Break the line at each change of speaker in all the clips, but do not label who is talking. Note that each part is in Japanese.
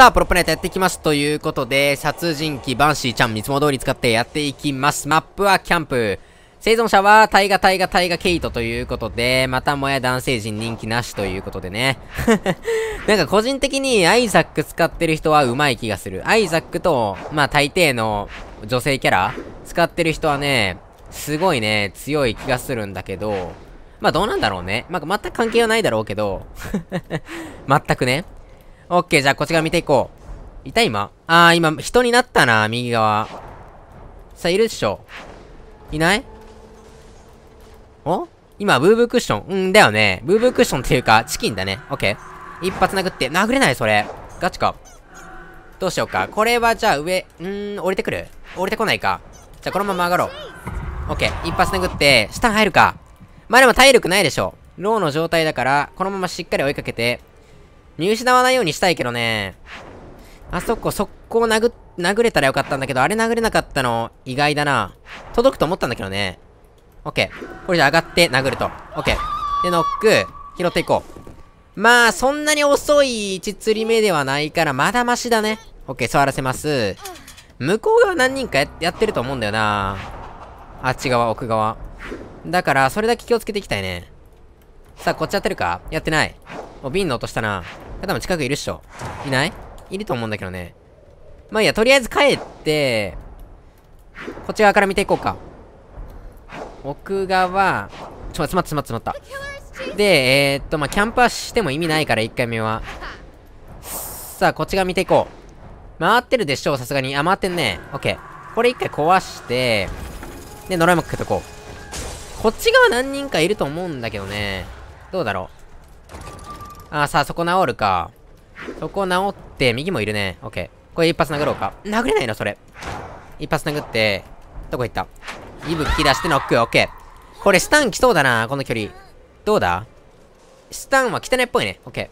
さあ、プロプネットやっていきますということで、殺人鬼バンシーちゃんいつも通り使ってやっていきます。マップはキャンプ。生存者はタイガタイガタイガケイトということで、またもや男性陣人気なしということでね。なんか個人的にアイザック使ってる人は上手い気がする。アイザックと、まあ大抵の女性キャラ使ってる人はね、すごいね、強い気がするんだけど、まあどうなんだろうね。まあ全く関係はないだろうけど、全くね。オッケー、じゃあこっち側見ていこう。いた今あー、今、人になったな、右側。さあ、いるっしょ。いないお今、ブーブークッション。うんだよね。ブーブークッションっていうか、チキンだね。オッケー。一発殴って、殴れない、それ。ガチか。どうしようか。これは、じゃあ、上、んー、降りてくる降りてこないか。じゃあ、このまま上がろう。オッケー。一発殴って、下入るか。まあでも体力ないでしょ。ローの状態だから、このまましっかり追いかけて、見失わないようにしたいけどね。あそこ、速攻殴、殴れたらよかったんだけど、あれ殴れなかったの、意外だな。届くと思ったんだけどね。オッケー。これで上がって殴ると。オッケー。で、ノック、拾っていこう。まあ、そんなに遅い位置釣り目ではないから、まだマシだね。オッケー、座らせます。向こう側何人かやってると思うんだよな。あっち側、奥側。だから、それだけ気をつけていきたいね。さあ、こっちやってるかやってない。お、瓶の音したな。多分近くいるっしょ。いないいると思うんだけどね。まあいいや、とりあえず帰って、こっち側から見ていこうか。奥側、ちょ、まって待って待っった。で、えー、っと、まあ、キャンプはしても意味ないから、一回目は。さあ、こっち側見ていこう。回ってるでしょさすがに。あ、回ってんね。オッケー。これ一回壊して、で、野良山かけとこう。こっち側何人かいると思うんだけどね。どうだろう。あーさあ、そこ治るか。そこ治って、右もいるね。オッケー。これ一発殴ろうか。殴れないのそれ。一発殴って、どこ行ったイブ切らしてノック、オッケー。これスタン来そうだな、この距離。どうだスタンは汚いっぽいね。オッケ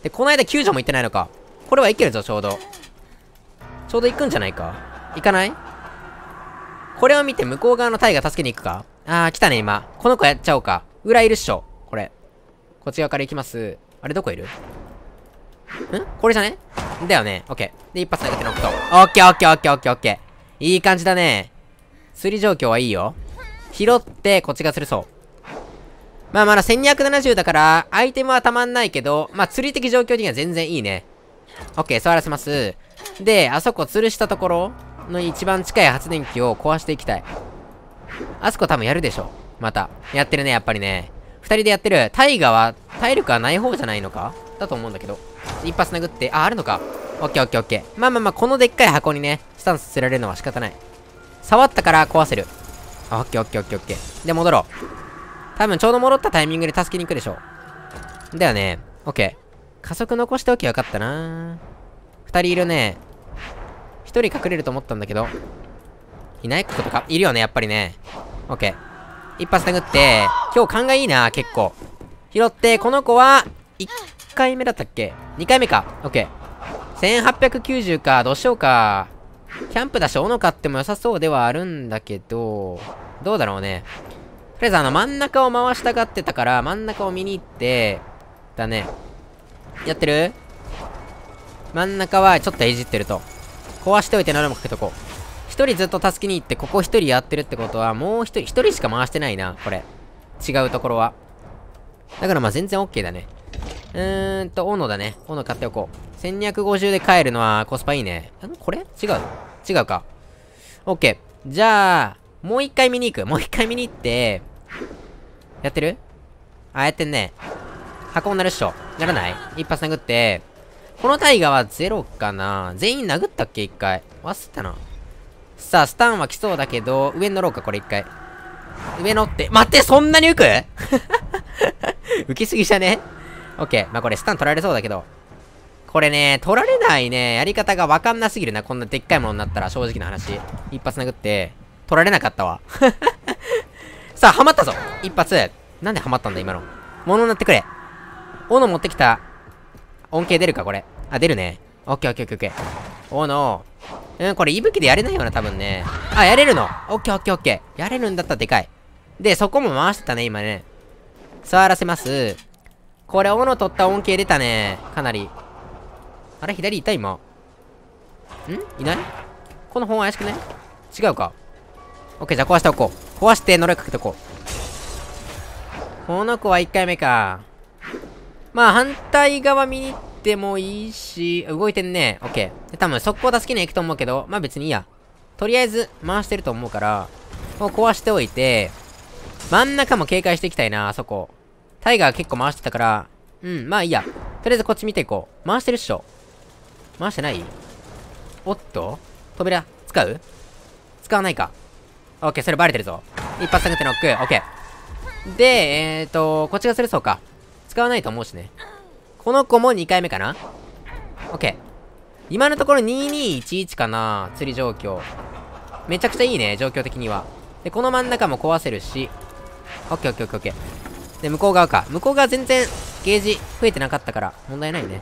ー。で、この間救助も行ってないのか。これはいけるぞ、ちょうど。ちょうど行くんじゃないか。行かないこれを見て向こう側のタイが助けに行くかあー、来たね、今。この子やっちゃおうか。裏いるっしょ。これ。こっち側から行きます。あれどこいるんこれじゃねだよね。オッケー。で、一発投げてノックと。オッケーオッケーオッケーオッケーオッケー。いい感じだね。釣り状況はいいよ。拾って、こっちが釣るそう。まあまだ1270だから、アイテムはたまんないけど、まあ釣り的状況には全然いいね。オッケー、らせます。で、あそこ吊るしたところの一番近い発電機を壊していきたい。あそこ多分やるでしょ。また。やってるね、やっぱりね。二人でやってる。タイガは、体力はない方じゃないのかだと思うんだけど。一発殴って、あ、あるのか。オッケーオッケーオッケー。まあまあまあ、このでっかい箱にね、スタンスせられるのは仕方ない。触ったから壊せる。オッケーオッケーオッケーオッケー。で、戻ろう。多分ちょうど戻ったタイミングで助けに行くでしょう。だよね。オッケー。加速残しておきゃよかったな二人いるね。一人隠れると思ったんだけど。いないこととか。いるよね、やっぱりね。オッケー。一発殴って、今日勘がいいな、結構。拾って、この子は、1回目だったっけ ?2 回目か。オッケー。1890か、どうしようか。キャンプだし、斧買っても良さそうではあるんだけど、どうだろうね。とりあえずあの、真ん中を回したがってたから、真ん中を見に行って、だね。やってる真ん中はちょっといじってると。壊しておいて7もかけとこう。一人ずっと助けに行って、ここ一人やってるってことは、もう一人、一人しか回してないな、これ。違うところは。だからまあ全然 OK だね。うーんと、斧だね。斧買っておこう。1250で帰るのはコスパいいね。んこれ違う違うか。OK。じゃあ、もう一回見に行く。もう一回見に行って、やってるあ、やってんね。箱になるっしょ。ならない一発殴って、このタイガーはゼロかな全員殴ったっけ一回。忘れたな。さあ、スタンは来そうだけど、上に乗ろうか、これ一回。上乗って、待ってそんなに浮く 浮きすぎじゃねオッケー。まあ、これスタン取られそうだけど。これね、取られないね、やり方がわかんなすぎるな、こんなでっかいものになったら、正直な話。一発殴って、取られなかったわ。さあ、ハマったぞ一発なんでハマったんだ、今の。物になってくれ。斧持ってきた。恩恵出るか、これ。あ、出るね。オッケーオッケーオッケーオッケー。おのうん、これ、息吹でやれないよな、多分ね。あ、やれるのオッケーオッケーオッケー。やれるんだったらでかい。で、そこも回してたね、今ね。触らせます。これ、斧取った恩恵出たね。かなり。あれ、左いた今。んいないこの本怪しくない違うか。オッケー、じゃあ壊しておこう。壊して呪いかけておこう。この子は1回目か。まあ、反対側見に行ってもいいし、動いてんね。オッケー。多分速攻す。気には行くと思うけど、まあ別にいいや。とりあえず回してると思うから、もう壊しておいて、真ん中も警戒していきたいな、あそこ。タイガー結構回してたから、うん、まあいいや。とりあえずこっち見ていこう。回してるっしょ。回してないおっと扉、使う使わないか。オッケー、それバレてるぞ。一発探ってノック。オッケー。で、えーと、こっちがするそうか。使わないと思うしね。この子も2回目かな ?OK。今のところ2211かな釣り状況。めちゃくちゃいいね、状況的には。で、この真ん中も壊せるし。OK、OK、OK、OK。で、向こう側か。向こう側全然、ゲージ増えてなかったから、問題ないね。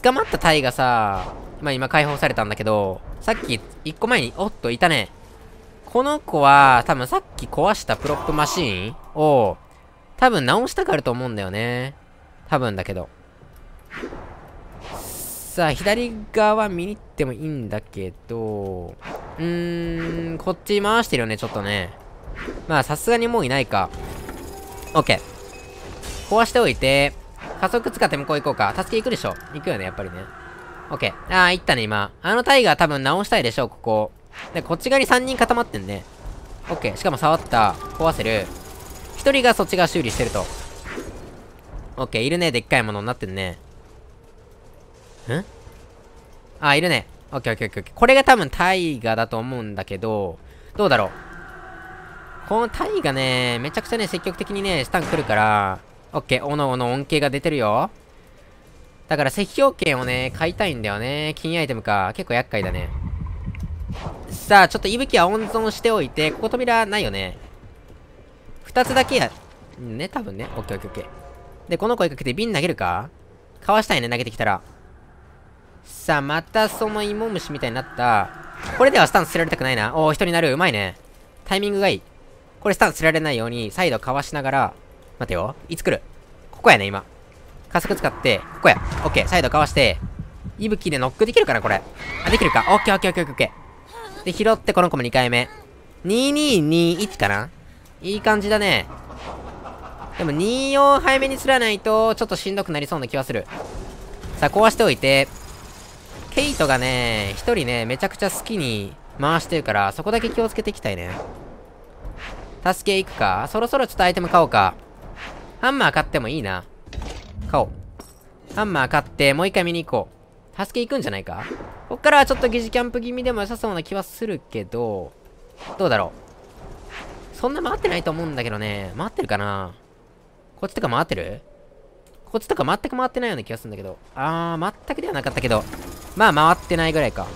捕まったタイがさ、まあ今解放されたんだけど、さっき、1個前に、おっと、いたね。この子は、多分さっき壊したプロップマシーンを、多分直したがると思うんだよね。多分だけど。さあ、左側見に行ってもいいんだけど、うーん、こっち回してるよね、ちょっとね。まあ、さすがにもういないか。オッケー。壊しておいて、加速使って向こう行こうか。助け行くでしょ。行くよね、やっぱりね。オッケー。ああ、行ったね、今。あのタイガー多分直したいでしょ、ここ。で、こっち側に3人固まってんね。オッケー。しかも触った。壊せる。1人がそっち側修理してると。オッケー、いるね。でっかいものになってんね。んあ、いるね。オッケーオッケーオッケー。これが多分タイガだと思うんだけど、どうだろう。このタイがね、めちゃくちゃね、積極的にね、スタン来るから、オッケー、おの恩恵が出てるよ。だから、石標券をね、買いたいんだよね。金アイテムか。結構厄介だね。さあ、ちょっと息吹は温存しておいて、ここ扉ないよね。二つだけや、ね、多分ね。オッケーオッケーオッケー。で、この声かけて瓶投げるかかわしたいね、投げてきたら。さあ、またその芋虫みたいになった。これではスタンスせられたくないな。おお、人になる。うまいね。タイミングがいい。これスタンスせられないように、サイドかわしながら、待てよ。いつ来るここやね、今。加速使って、ここや。オッケー、サイドかわして、息吹でノックできるかな、これ。あ、できるか。オッケー、オッケー、オッケー、オッケー。で、拾って、この子も2回目。2221かないい感じだね。でも24早めに釣らないと、ちょっとしんどくなりそうな気はする。さあ、壊しておいて、ケイトがね、一人ね、めちゃくちゃ好きに回してるから、そこだけ気をつけていきたいね。助け行くかそろそろちょっとアイテム買おうか。ハンマー買ってもいいな。買おう。ハンマー買って、もう一回見に行こう。助け行くんじゃないかこっからはちょっと疑似キャンプ気味でも良さそうな気はするけど、どうだろう。そんな回ってないと思うんだけどね。回ってるかなこっちとか回ってるこっちとか全く回ってないような気がするんだけど。あー、全くではなかったけど。まあ、回ってないぐらいか。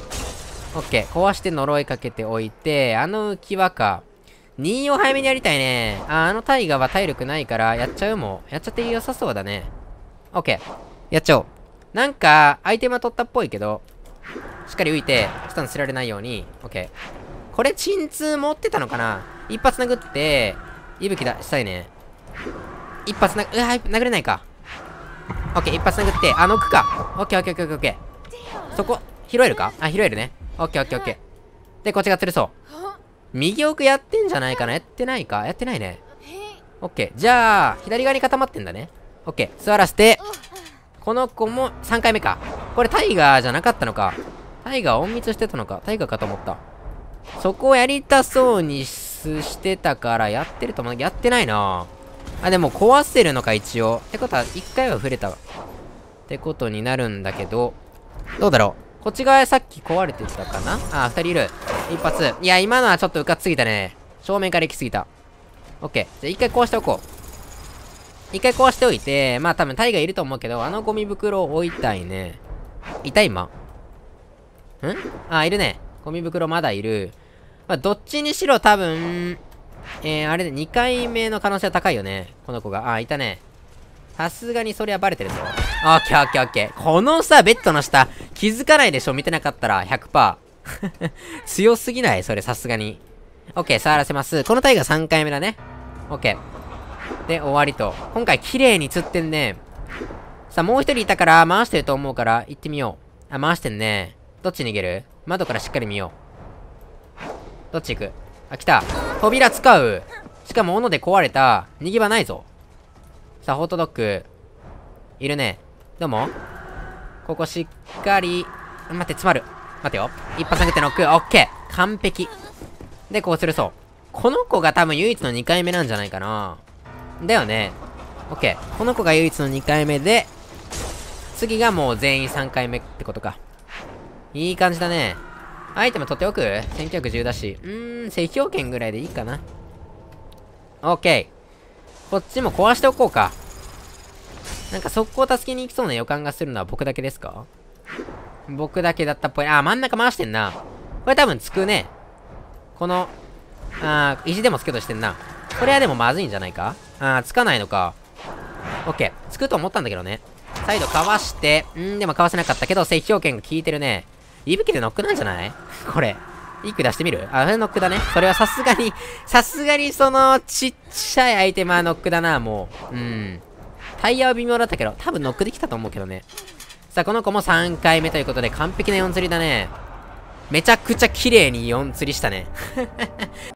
オッケー。壊して呪いかけておいて、あの浮き輪か。2を早めにやりたいね。あ、あのタイガは体力ないから、やっちゃうもん。やっちゃって良さそうだね。オッケー。やっちゃおう。なんか、アイテムは取ったっぽいけど、しっかり浮いて、下に捨てられないように。オッケー。これ、鎮痛持ってたのかな一発殴って、息吹出したいね。一発な、うわ、殴れないか。オッケー、一発殴って、あ、ノックか。オッケー、オッケー、オッケー、オッケー。そこ、拾えるかあ、拾えるね。オッケー、オッケー、オッケー。で、こっちが釣るそう。右奥やってんじゃないかなやってないかやってないね。オッケー。じゃあ、左側に固まってんだね。オッケー。座らせて、この子も3回目か。これタイガーじゃなかったのか。タイガー隠密してたのか。タイガーかと思った。そこをやりたそうにしてたから、やってると思う。やってないなあ、でも壊せるのか、一応。ってことは、一回は触れたわ。ってことになるんだけど、どうだろう。こっち側さっき壊れてたかなあー、二人いる。一発。いや、今のはちょっとうかつすぎたね。正面から行きすぎた。オッケー。じゃあ一回壊しておこう。一回壊しておいて、まあ多分タイがいると思うけど、あのゴミ袋を置いたいね。いた今。んあ、いるね。ゴミ袋まだいる。まあ、どっちにしろ多分、えー、あれで2回目の可能性は高いよね。この子が。あ、いたね。さすがにそれはバレてるぞ。オッケーオッケーオッケー。このさ、ベッドの下、気づかないでしょ見てなかったら100%。強すぎないそれ、さすがに。オッケー、触らせます。このタイが3回目だね。オッケー。で、終わりと。今回、綺麗に釣ってんね。さあ、もう一人いたから、回してると思うから、行ってみよう。あ、回してんね。どっち逃げる窓からしっかり見よう。どっち行くあ、来た。扉使う。しかも斧で壊れた、逃げ場ないぞ。さあ、ホットドッグ。いるね。どうもここしっかり、待って、詰まる。待てよ。一発殴ってノック。オッケー完璧。で、こうするそう。この子が多分唯一の2回目なんじゃないかな。だよね。オッケーこの子が唯一の2回目で、次がもう全員3回目ってことか。いい感じだね。アイテム取っておく ?1910 だし。うーん、石標券ぐらいでいいかな。オッケー。こっちも壊しておこうか。なんか速攻助けに行きそうな予感がするのは僕だけですか僕だけだったっぽい。あ、真ん中回してんな。これ多分つくね。この、あー、意地でもつけとしてんな。これはでもまずいんじゃないかあー、つかないのか。オッケー。つくと思ったんだけどね。再度かわして、んー、でもかわせなかったけど、石標券が効いてるね。いぶきでノックなんじゃないこれ。いい句出してみるあ、それノックだね。それはさすがに、さすがにその、ちっちゃいアイテムはノックだな、もう。うん。タイヤは微妙だったけど、多分ノックできたと思うけどね。さあ、この子も3回目ということで、完璧な4釣りだね。めちゃくちゃ綺麗に4釣りしたね。